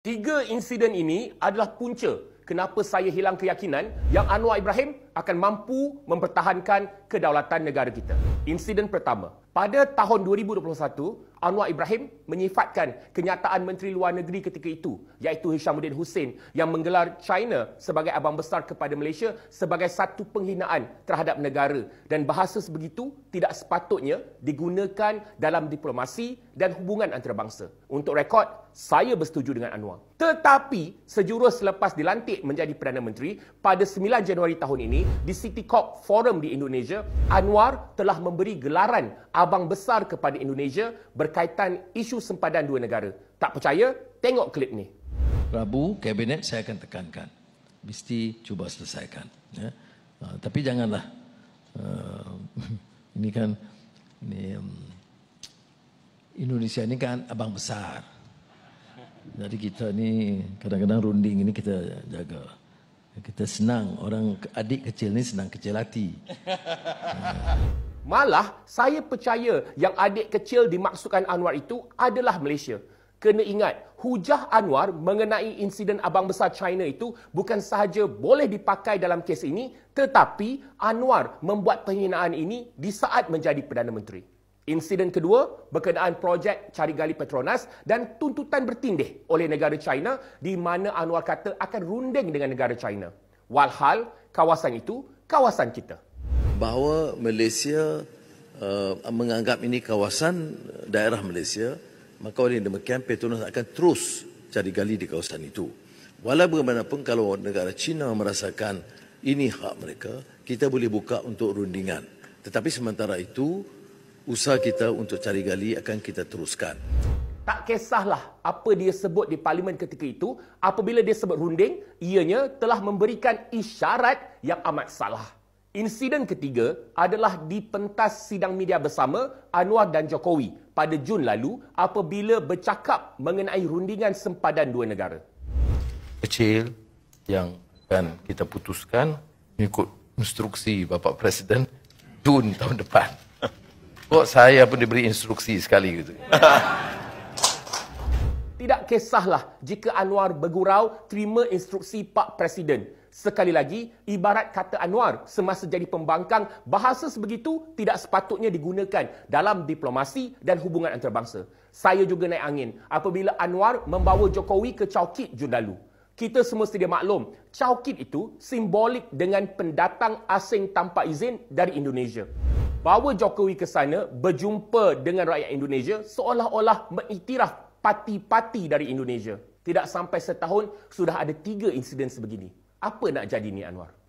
Tiga insiden ini adalah punca kenapa saya hilang keyakinan yang Anwar Ibrahim akan mampu mempertahankan kedaulatan negara kita. Insiden pertama, pada tahun 2021, Anwar Ibrahim menyifatkan kenyataan Menteri Luar Negeri ketika itu, iaitu Hishamuddin Hussein yang menggelar China sebagai abang besar kepada Malaysia sebagai satu penghinaan terhadap negara dan bahasa sebegitu tidak sepatutnya digunakan dalam diplomasi dan hubungan antarabangsa. Untuk rekod, saya bersetuju dengan Anwar. Tetapi, sejurus selepas dilantik menjadi Perdana Menteri, pada 9 Januari tahun ini, di City Corp Forum di Indonesia, Anwar telah memberi gelaran abang besar kepada Indonesia berkaitan isu sempadan dua negara. Tak percaya? Tengok klip ni. Rabu, Kabinet saya akan tekankan. Mesti cuba selesaikan. Ya. Uh, tapi janganlah. Uh, ini kan... Ini, um, Indonesia ini kan abang besar. Jadi kita ni kadang-kadang runding ini kita jaga. Kita senang. Orang adik kecil ni senang kecil hati. Uh. Malah saya percaya yang adik kecil dimaksudkan Anwar itu adalah Malaysia. Kena ingat, hujah Anwar mengenai insiden abang besar China itu bukan sahaja boleh dipakai dalam kes ini, tetapi Anwar membuat penghinaan ini di saat menjadi Perdana Menteri. Insiden kedua berkenaan projek cari gali Petronas dan tuntutan bertindih oleh negara China di mana Anwar kata akan runding dengan negara China. Walhal, kawasan itu kawasan kita bahawa Malaysia uh, menganggap ini kawasan daerah Malaysia, maka oleh demikian Petronas akan terus cari gali di kawasan itu. Walau bagaimanapun kalau negara China merasakan ini hak mereka, kita boleh buka untuk rundingan. Tetapi sementara itu, usaha kita untuk cari gali akan kita teruskan. Tak kisahlah apa dia sebut di parlimen ketika itu, apabila dia sebut runding, ianya telah memberikan isyarat yang amat salah. Insiden ketiga adalah di pentas sidang media bersama Anwar dan Jokowi pada Jun lalu apabila bercakap mengenai rundingan sempadan dua negara. Kecil yang akan kita putuskan mengikut instruksi Bapak Presiden Jun tahun depan. Kok saya pun diberi instruksi sekali gitu. Tidak kisahlah jika Anwar bergurau terima instruksi Pak Presiden. Sekali lagi, ibarat kata Anwar semasa jadi pembangkang, bahasa sebegitu tidak sepatutnya digunakan dalam diplomasi dan hubungan antarabangsa. Saya juga naik angin apabila Anwar membawa Jokowi ke Chowkit Jundalu. Kita semua sedia maklum, Chowkit itu simbolik dengan pendatang asing tanpa izin dari Indonesia. Bawa Jokowi ke sana berjumpa dengan rakyat Indonesia seolah-olah mengiktiraf Pati-pati dari Indonesia. Tidak sampai setahun, sudah ada tiga insiden sebegini. Apa nak jadi ni Anwar?